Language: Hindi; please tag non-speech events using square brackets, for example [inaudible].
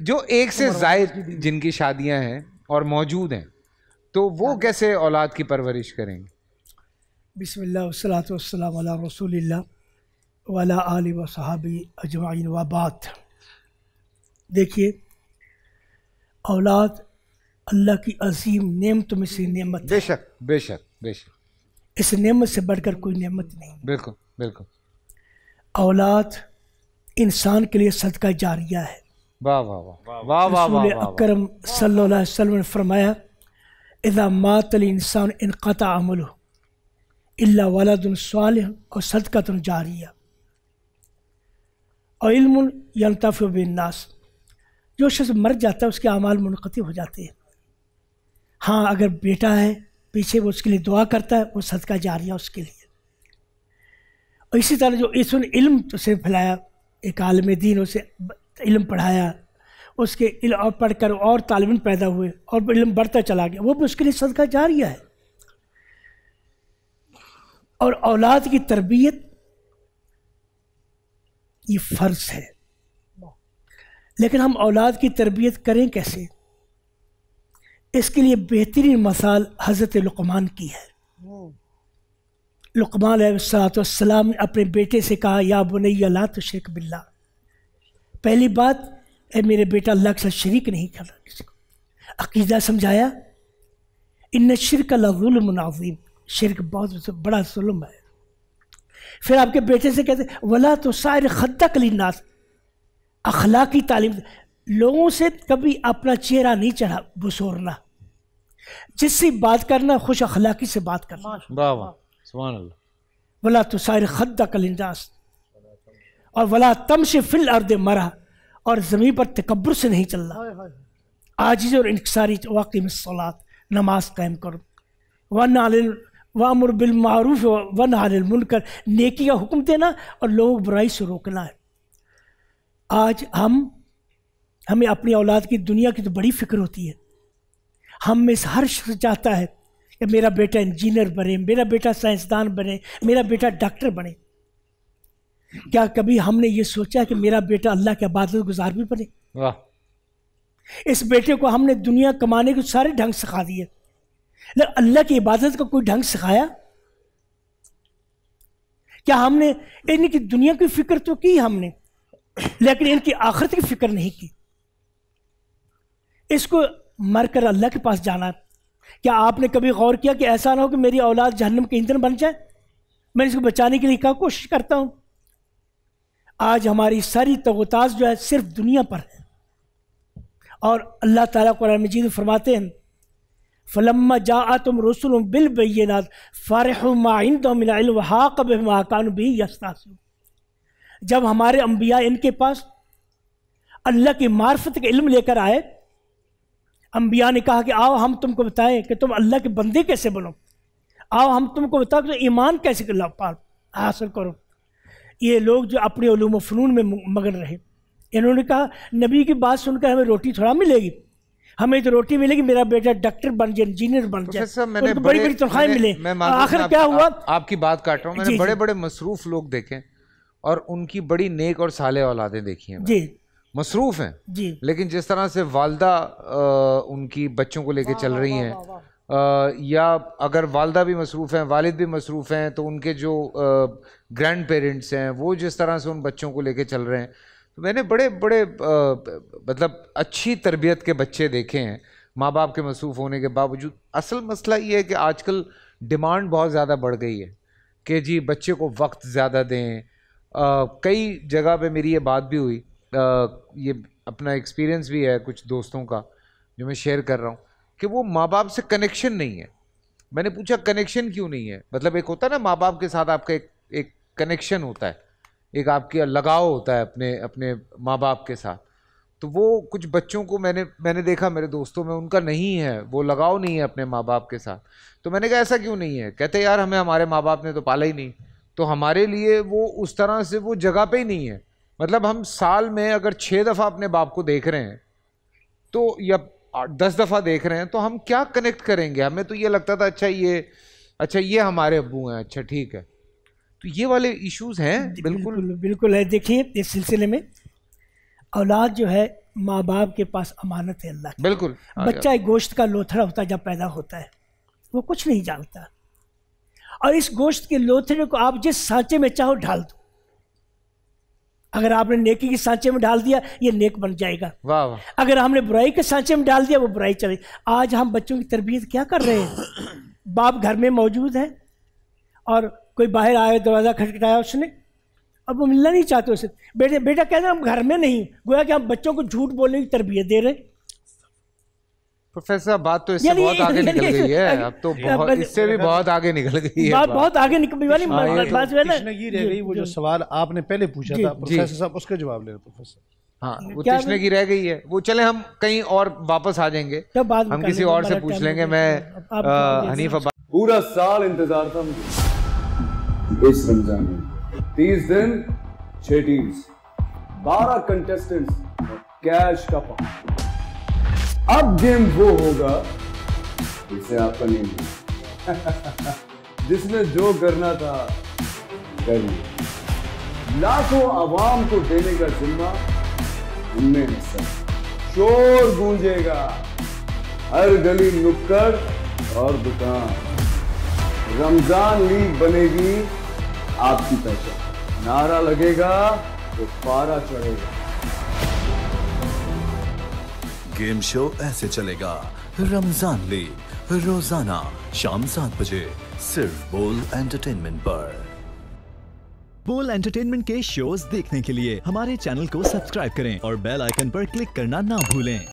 जो एक से जायद जिनकी शादियां हैं और मौजूद हैं तो वो हाँ। कैसे औलाद की परवरिश करेंगे बिसमीम रसूल वाला आल व सहाबी अजमाइन वबात देखिए औलाद अल्लाह की अजीम नेमत में से नेमत बेशक बेशक बेशक इस नेमत से बढ़कर कोई नेमत नहीं बिल्कुल बिल्कुल औलाद इंसान के लिए सदका जारिया है वाह वाह फरमाया मातल इंसान इनकता अमल और सदकत जारिया और जो शख्स मर जाता है उसके अमाल मुनक़ हो जाते हैं हाँ अगर बेटा है पीछे वो उसके लिए दुआ करता है वो सदका जा है उसके लिए और इसी तरह जो इस इल्म तो से फैलाया एक आलम दीन उसे इलम पढ़ाया उसके और पढ़ कर और तालबिन पैदा हुए और इलम बढ़ता चला गया वो लिए सदका जा रहा है और औलाद की तरबियत ये फ़र्ज है लेकिन हम औलाद की तरबियत करें कैसे इसके लिए बेहतरीन मसाल हज़रत लकमान की है लकमान सलात अपने बेटे से कहा या बुनैया ला तो शेख बिल्ला पहली बात ए मेरे बेटा अल्लाह के साथ शरीक नहीं करना किसी को अकीदा समझाया इन शिरक लजुलमनाजीम शिरक बहुत बड़ा जुल्म है फिर आपके बेटे से कहते वला तो सार खद्दक लिन्नास अखलाकी तालीम लोगों से कभी अपना चेहरा नहीं चढ़ा बसोरना जिससे बात करना खुश अखलाकी से बात करना वला तो सार खद्दक लिन्नास और वला तम से फिल अर्द मरा और ज़मीन पर तकबर से नहीं चलना आजिज़ और इनकसारी वाकई में सौलाद नमाज कायम करो वन आलिल वामर बिलमारूफ वन आलिल मुनकर नेकी का हुक्म देना और लोगों बुराई से रोकना है आज हम हमें अपनी औलाद की दुनिया की तो बड़ी फिक्र होती है हम में से हर शख्स चाहता है कि मेरा बेटा इंजीनियर बने मेरा बेटा साइंसदान बने मेरा बेटा डॉक्टर बने क्या कभी हमने ये सोचा कि मेरा बेटा अल्लाह के आबादत गुजार भी पड़े वाह इस बेटे को हमने दुनिया कमाने के सारे ढंग सिखा दिए अल्लाह की इबादत का कोई ढंग सिखाया क्या हमने इनकी दुनिया की फिक्र तो की हमने लेकिन इनकी आखिरत की फिक्र नहीं की इसको मरकर अल्लाह के पास जाना क्या आपने कभी गौर किया कि ऐसा ना हो कि मेरी औलाद जहन्नम के ईंधन बन जाए मैं इसको बचाने के लिए क्या कोशिश करता हूं आज हमारी सारी तगोताज जो है सिर्फ दुनिया पर है और अल्लाह ताला कुरान मजीद फरमाते हैं फलम जा तुम रसुल बिल बैनात फ़ारह भी यस्तासु जब हमारे अम्बिया इनके पास अल्लाह की मार्फत के इल्म लेकर आए अम्बिया ने कहा कि आओ हम तुमको बताएं कि तुम अल्लाह के बंदे कैसे बनो आओ हम तुमको बताओ कि ईमान कैसे लाभ हासिल करो ये लोग जो अपने ओलूम फ़नून में मगन रहे इन्होंने कहा नबी की बात सुनकर हमें रोटी थोड़ा मिलेगी हमें तो रोटी मिलेगी मेरा बेटा डॉक्टर बन जाए इंजीनियर बन जाए तो मैंने तो बड़ी बड़ी तनख्वाही मिले आखिर क्या हुआ आपकी बात काट रहा हूँ मैंने बड़े बड़े मसरूफ़ लोग देखे और उनकी बड़ी नेक और साले औलादें देखी हैं जी मसरूफ़ हैं जी लेकिन जिस तरह से वालदा उनकी बच्चों को लेके चल रही हैं या अगर वालदा भी मसरूफ़ हैं वालिद भी मसरूफ़ हैं तो उनके जो ग्रैंड पेरेंट्स हैं वो जिस तरह से उन बच्चों को लेके चल रहे हैं तो मैंने बड़े बड़े मतलब अच्छी तरबियत के बच्चे देखे हैं माँ बाप के मसरूफ़ होने के बावजूद असल मसला ये है कि आजकल डिमांड बहुत ज़्यादा बढ़ गई है कि जी बच्चे को वक्त ज़्यादा दें आ, कई जगह पे मेरी ये बात भी हुई आ, ये अपना एक्सपीरियंस भी है कुछ दोस्तों का जो मैं शेयर कर रहा हूँ कि वो माँ बाप से कनेक्शन नहीं है मैंने पूछा कनेक्शन क्यों नहीं है मतलब एक होता है ना माँ बाप के साथ आपका एक एक कनेक्शन होता है एक आपके लगाव होता है अपने अपने माँ बाप के साथ तो वो कुछ बच्चों को मैंने मैंने देखा मेरे दोस्तों में उनका नहीं है वो लगाव नहीं है अपने माँ बाप के साथ तो मैंने कहा ऐसा क्यों नहीं है कहते यार हमें हमारे माँ बाप ने तो पाला ही नहीं तो हमारे लिए वो उस तरह से वो जगह पर ही नहीं है मतलब हम साल में अगर छः दफ़ा अपने बाप को देख रहे हैं तो या दस दफ़ा देख रहे हैं तो हम क्या कनेक्ट करेंगे हमें तो ये लगता था अच्छा ये अच्छा ये हमारे अबू हैं अच्छा ठीक है तो ये वाले इश्यूज हैं बिल्कुल बिल्कुल, बिल्कुल है देखिए इस सिलसिले में औलाद जो है माँ बाप के पास अमानत है अल्लाह बिल्कुल हाँ, बच्चा हाँ। एक गोश्त का लोथड़ा होता है जब पैदा होता है वो कुछ नहीं जानता और इस गोश्त के लोथड़े को आप जिस सांचे में चाहो ढाल दो अगर आपने नेकी के सांचे में डाल दिया ये नेक बन जाएगा वाह वाह अगर हमने बुराई के सांचे में डाल दिया वो बुराई चले आज हम बच्चों की तरबियत क्या कर रहे हैं [coughs] बाप घर में मौजूद है और कोई बाहर आया दरवाज़ा खटखटाया उसने अब वो मिलना नहीं चाहते उसे बेटे बेटा कह रहे हम घर में नहीं गोया कि हम बच्चों को झूठ बोलने की तरबियत दे रहे हैं प्रोफेसर बात तो इससे बहुत आगे निकल गई है अब तो बहुत इससे भी बहुत आगे निकल गई है बात बहुत आगे निकल वाली हाँ, तो बात जो है ना कृष्ण की रह गई वो जो सवाल आपने पहले पूछा था प्रोफेसर साहब उसका जवाब ले रहे प्रोफेसर हाँ वो कृष्ण की रह गई है वो चले हम कहीं और वापस आ जाएंगे हम किसी और से पूछ लेंगे मैं हनीफ अब्बास पूरा साल इंतजार था मुझे इस रमजान में तीस दिन छह टीम्स बारह कंटेस्टेंट्स कैश का पाँच अब गेम वो होगा जिसे आपका तो नहीं [laughs] जिसने जो करना था कर लिया लाखों आवाम को देने का जिम्मा उनमें हिस्सा शोर गूंजेगा हर गली नुक्कड़ और दुकान रमजान लीग बनेगी आपकी पहचान नारा लगेगा तो पारा चढ़ेगा गेम शो ऐसे चलेगा रमजान ली रोजाना शाम सात बजे सिर्फ बोल एंटरटेनमेंट पर बोल एंटरटेनमेंट के शोज देखने के लिए हमारे चैनल को सब्सक्राइब करें और बेल आइकन पर क्लिक करना ना भूलें